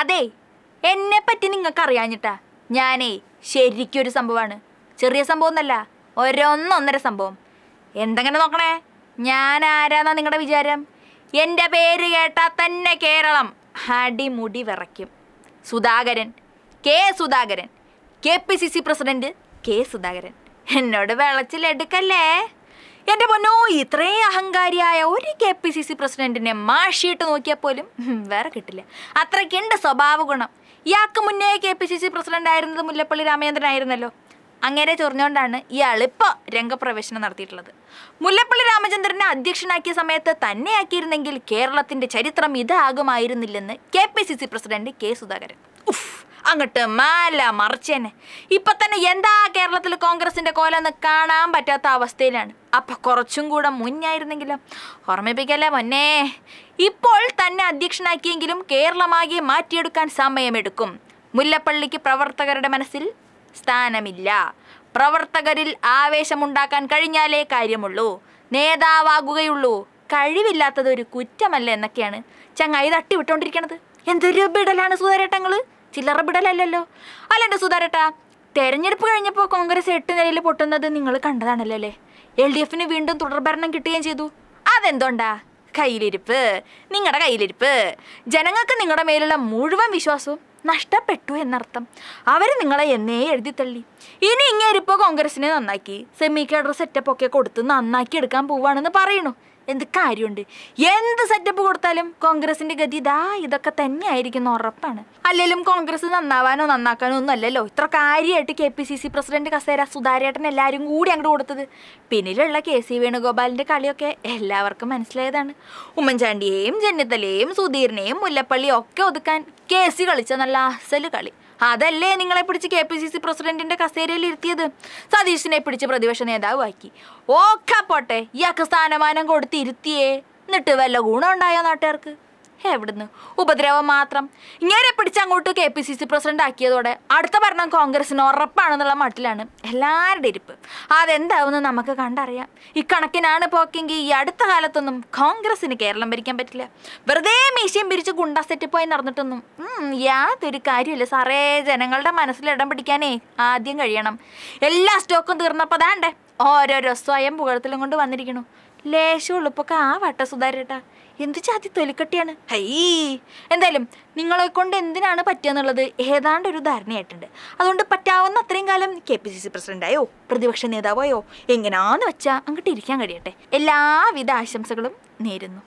അതെ എന്നെ പറ്റി നിങ്ങൾക്ക് അറിയാഞ്ഞിട്ടാ ഞാനേ ശരിക്കും ഒരു സംഭവമാണ് ചെറിയ സംഭവം ഒന്നല്ല ഒരൊന്നൊന്നര സംഭവം എന്തെങ്ങനെ നോക്കണേ ഞാൻ ആരാന്നാ നിങ്ങളുടെ വിചാരം എൻ്റെ പേര് കേട്ടാൽ തന്നെ കേരളം അടിമുടി വിറയ്ക്കും Sudhakaran K Sudhakaran K P C C president K Sudhakaran എന്നോട് വിളച്ചിലെടുക്കല്ലേ എന്റെ പൊന്നോ ഇത്രയും അഹങ്കാരിയായ ഒരു കെ പി സി സി പ്രസിഡന്റിനെ മാഷിയിട്ട് നോക്കിയാൽ പോലും വേറെ കിട്ടില്ല അത്രയ്ക്കുണ്ട് സ്വഭാവ ഗുണം ഇയാൾക്ക് മുന്നേ K P C C president ആയിരുന്നത് മുല്ലപ്പള്ളി ആയിരുന്നല്ലോ അങ്ങനെ ചൊറിഞ്ഞുകൊണ്ടാണ് ഇയാൾ ഇപ്പോൾ രംഗപ്രവേശനം നടത്തിയിട്ടുള്ളത് മുല്ലപ്പള്ളി രാമചന്ദ്രനെ അധ്യക്ഷനാക്കിയ സമയത്ത് തന്നെയാക്കിയിരുന്നെങ്കിൽ കേരളത്തിന്റെ ചരിത്രം ഇതാകുമായിരുന്നില്ലെന്ന് K P C C president K Sudhakaran അങ്ങട്ട് മല മറിച്ചേനെ ഇപ്പൊ തന്നെ എന്താ കേരളത്തിൽ കോൺഗ്രസിന്റെ കോലെന്ന് കാണാൻ പറ്റാത്ത അവസ്ഥയിലാണ് അപ്പൊ കുറച്ചും കൂടെ മുന്നായിരുന്നെങ്കിലും ഓർമ്മിപ്പിക്കല്ലേ മൊന്നേ ഇപ്പോൾ തന്നെ അധ്യക്ഷനാക്കിയെങ്കിലും കേരളമാകെ മാറ്റിയെടുക്കാൻ സമയമെടുക്കും മുല്ലപ്പള്ളിക്ക് പ്രവർത്തകരുടെ മനസ്സിൽ സ്ഥാനമില്ല പ്രവർത്തകരിൽ ആവേശമുണ്ടാക്കാൻ കഴിഞ്ഞാലേ കാര്യമുള്ളൂ നേതാവാകുകയുള്ളൂ കഴിവില്ലാത്തത് ഒരു കുറ്റമല്ല എന്നൊക്കെയാണ് ചങ്ങായി വിട്ടുകൊണ്ടിരിക്കുന്നത് എന്തൊരു ബിടലാണ് സുതരേട്ടങ്ങള് ചില്ലറ ബിടലല്ലോ അല്ലേ സുധാരട്ട തെരഞ്ഞെടുപ്പ് കഴിഞ്ഞപ്പോൾ കോൺഗ്രസ് എട്ട് നിലയിൽ പൊട്ടുന്നത് നിങ്ങൾ കണ്ടതാണല്ലോ അല്ലേ എൽ ഡി എഫിന് വീണ്ടും തുടർഭരണം കിട്ടുകയും ചെയ്തു അതെന്തുകൊണ്ടാ കയ്യിലിരിപ്പ് നിങ്ങളുടെ കയ്യിലിരിപ്പ് ജനങ്ങൾക്ക് നിങ്ങളുടെ മേലുള്ള മുഴുവൻ വിശ്വാസവും നഷ്ടപ്പെട്ടു എന്നർത്ഥം അവർ നിങ്ങളെ എന്നേ എഴുതി തള്ളി ഇനി ഇങ്ങനെ ഇപ്പോൾ കോൺഗ്രസിനെ നന്നാക്കി സെമി കേഡർ സെറ്റപ്പ് ഒക്കെ കൊടുത്ത് നന്നാക്കി എടുക്കാൻ പോവാണെന്ന് പറയണു എന്ത് കാര്യമുണ്ട് എന്ത് സെറ്റപ്പ് കൊടുത്താലും കോൺഗ്രസിന്റെ ഗതി ഇതാ ഇതൊക്കെ തന്നെ ആയിരിക്കുന്ന ഉറപ്പാണ് അല്ലെങ്കിലും കോൺഗ്രസ് നന്നാവാനോ നന്നാക്കാനോ ഒന്നും അല്ലല്ലോ ഇത്ര കാര്യമായിട്ട് K P C C president കസേര സുധാരേട്ടൻ എല്ലാവരും കൂടി അങ്ങോട്ട് കൊടുത്തത് പിന്നിലുള്ള കെ സി വേണുഗോപാലിന്റെ കളിയൊക്കെ എല്ലാവർക്കും മനസ്സിലായതാണ് ഉമ്മൻചാണ്ടിയെയും ജന്നിത്തലയെയും സുധീറിനെയും മുല്ലപ്പള്ളിയും ഒക്കെ ഒതുക്കാൻ കെ സി കളിച്ച നല്ല അസല് കളി അതല്ലേ നിങ്ങളെ പിടിച്ച് കെ പി സി സി പ്രസിഡന്റിന്റെ കസേരയിൽ ഇരുത്തിയത് സതീഷിനെ പിടിച്ച് പ്രതിപക്ഷ ആക്കി ഓക്കെ പോട്ടെ ഇയാൾക്ക് സ്ഥാനമാനം കൊടുത്ത് തിരുത്തിയേ എന്നിട്ട് വല്ല ഗുണമുണ്ടായോ നാട്ടുകാർക്ക് എവിടുന്ന് ഉപദ്രവം മാത്രം ഇങ്ങനെ അങ്ങോട്ട് K P C C president ആക്കിയതോടെ അടുത്ത ഭരണം കോൺഗ്രസിന് ഉറപ്പാണെന്നുള്ള മട്ടിലാണ് എല്ലാവരുടെ ഇരിപ്പ് അതെന്താവുമെന്ന് നമുക്ക് കണ്ടറിയാം ഇക്കണക്കിനാണ് പോക്കെങ്കിൽ ഈ അടുത്ത കാലത്തൊന്നും കോൺഗ്രസിന് കേരളം ഭരിക്കാൻ പറ്റില്ല വെറുതെ മീശയും പിരിച്ച് ഗുണ്ടാ സെറ്റ് പോയി നടന്നിട്ടൊന്നും യാതൊരു കാര്യമില്ല സാറേ ജനങ്ങളുടെ മനസ്സിൽ ഇടം പിടിക്കാനേ ആദ്യം കഴിയണം എല്ലാ സ്റ്റോക്കും തീർന്നപ്പോൾ അതാണ്ടേ ഓരോരോ സ്വയം പുകഴത്തിലും കൊണ്ട് വന്നിരിക്കണു ലേശമുള്ളൂ ഇപ്പൊ ആ വട്ട സുതാരേട്ടാ എന്ത് ചാതി തൊലിക്കട്ടിയാണ് ഹൈ എന്തായാലും നിങ്ങളെ കൊണ്ട് എന്തിനാണ് പറ്റുകയെന്നുള്ളത് ഏതാണ്ട് ഒരു ധാരണയായിട്ടുണ്ട് അതുകൊണ്ട് പറ്റാവുന്ന അത്രയും കാലം കെ പി സി സി പ്രസിഡന്റായോ പ്രതിപക്ഷ നേതാവായോ എങ്ങനാന്ന് വെച്ചാൽ അങ്ങോട്ട് ഇരിക്കാൻ കഴിയട്ടെ എല്ലാവിധ ആശംസകളും നേരുന്നു